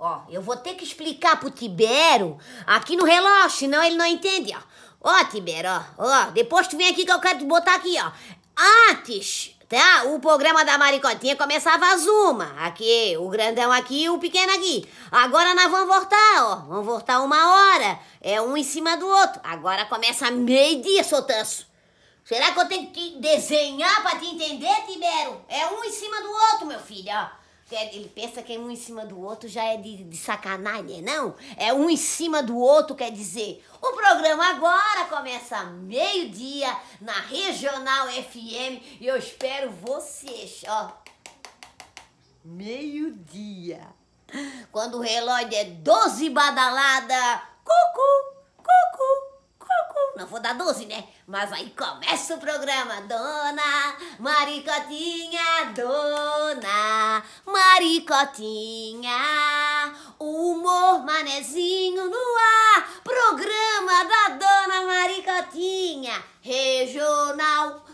Ó, eu vou ter que explicar pro Tibero aqui no relógio, senão ele não entende, ó. Ó, Tibero, ó, ó, depois tu vem aqui que eu quero te botar aqui, ó. Antes, tá? O programa da Maricotinha começava às uma. Aqui, o grandão aqui e o pequeno aqui. Agora nós vamos voltar, ó. Vamos voltar uma hora. É um em cima do outro. Agora começa meio-dia, sotanço. Será que eu tenho que desenhar pra te entender, Tibero? É um em cima do outro, meu filho, ó. É, ele pensa que é um em cima do outro já é de, de sacanagem, né, não? É um em cima do outro, quer dizer. O programa agora começa meio-dia na Regional FM e eu espero vocês, ó. Meio-dia. Quando o relógio é 12 badalada, cucu, cucu, cucu. Não vou dar 12, né? Mas aí começa o programa. Dona Maricotinha, dona Maricotinha, humor manezinho no ar, programa da Dona Maricotinha, regional.